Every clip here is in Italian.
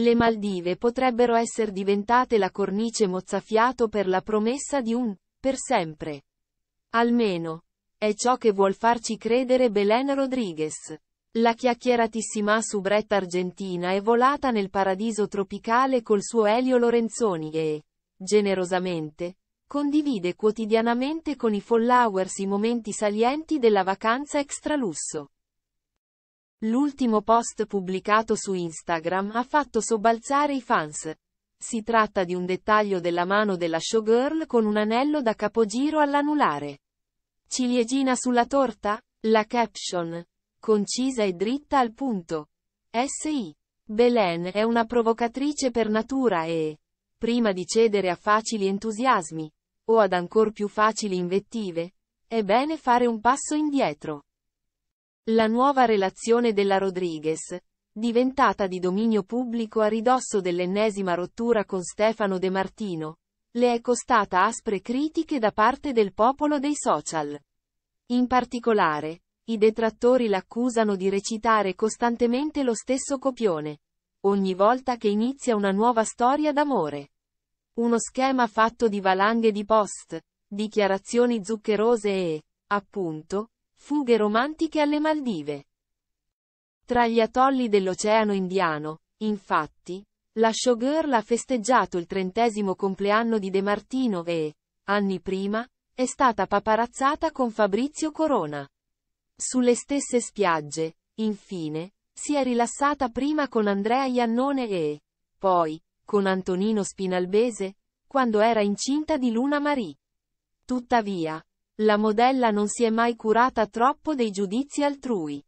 Le Maldive potrebbero essere diventate la cornice mozzafiato per la promessa di un per sempre. Almeno. È ciò che vuol farci credere Belen Rodriguez. La chiacchieratissima subretta argentina è volata nel paradiso tropicale col suo Elio Lorenzoni e, generosamente, condivide quotidianamente con i followers i momenti salienti della vacanza extralusso. L'ultimo post pubblicato su Instagram ha fatto sobbalzare i fans. Si tratta di un dettaglio della mano della showgirl con un anello da capogiro all'anulare. Ciliegina sulla torta? La caption. Concisa e dritta al punto. S.I. Belen è una provocatrice per natura e, prima di cedere a facili entusiasmi, o ad ancor più facili invettive, è bene fare un passo indietro. La nuova relazione della Rodriguez, diventata di dominio pubblico a ridosso dell'ennesima rottura con Stefano De Martino, le è costata aspre critiche da parte del popolo dei social. In particolare, i detrattori l'accusano di recitare costantemente lo stesso copione, ogni volta che inizia una nuova storia d'amore. Uno schema fatto di valanghe di post, dichiarazioni zuccherose e, appunto, Fughe romantiche alle Maldive. Tra gli atolli dell'Oceano Indiano, infatti, la showgirl ha festeggiato il trentesimo compleanno di De Martino e, anni prima, è stata paparazzata con Fabrizio Corona. Sulle stesse spiagge, infine, si è rilassata prima con Andrea Iannone e, poi, con Antonino Spinalbese, quando era incinta di Luna Marie. Tuttavia, la modella non si è mai curata troppo dei giudizi altrui.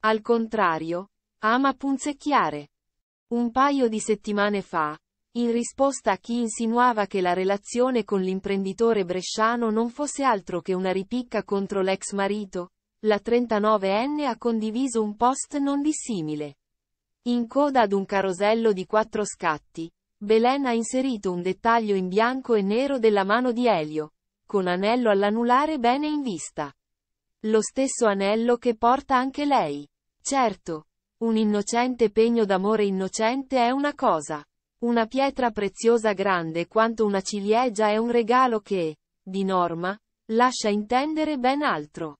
Al contrario, ama punzecchiare. Un paio di settimane fa, in risposta a chi insinuava che la relazione con l'imprenditore bresciano non fosse altro che una ripicca contro l'ex marito, la 39enne ha condiviso un post non dissimile. In coda ad un carosello di quattro scatti, Belen ha inserito un dettaglio in bianco e nero della mano di Elio, con anello all'anulare bene in vista. Lo stesso anello che porta anche lei. Certo. Un innocente pegno d'amore innocente è una cosa. Una pietra preziosa grande quanto una ciliegia è un regalo che, di norma, lascia intendere ben altro.